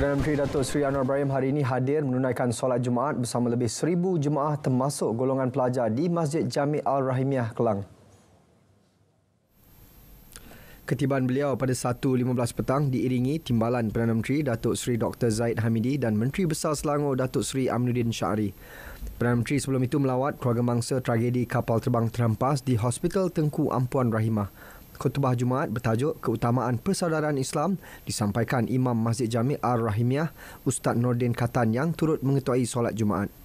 Perdana Menteri Datuk Seri Anwar Ibrahim hari ini hadir menunaikan solat Jumaat bersama lebih seribu jemaah termasuk golongan pelajar di Masjid Jami Al-Rahimiyah Kelang. Ketibaan beliau pada 1.15 petang diiringi timbalan Perdana Menteri Datuk Seri Dr. Zaid Hamidi dan Menteri Besar Selangor Datuk Seri Amnuddin Syari. Perdana Menteri sebelum itu melawat keluarga mangsa tragedi kapal terbang terhempas di Hospital Tengku Ampuan Rahimah khutbah Jumaat bertajuk Keutamaan Persaudaraan Islam disampaikan Imam Masjid Jami' Ar-Rahimiyah Ustaz Nordin Katan yang turut mengetuai solat Jumaat.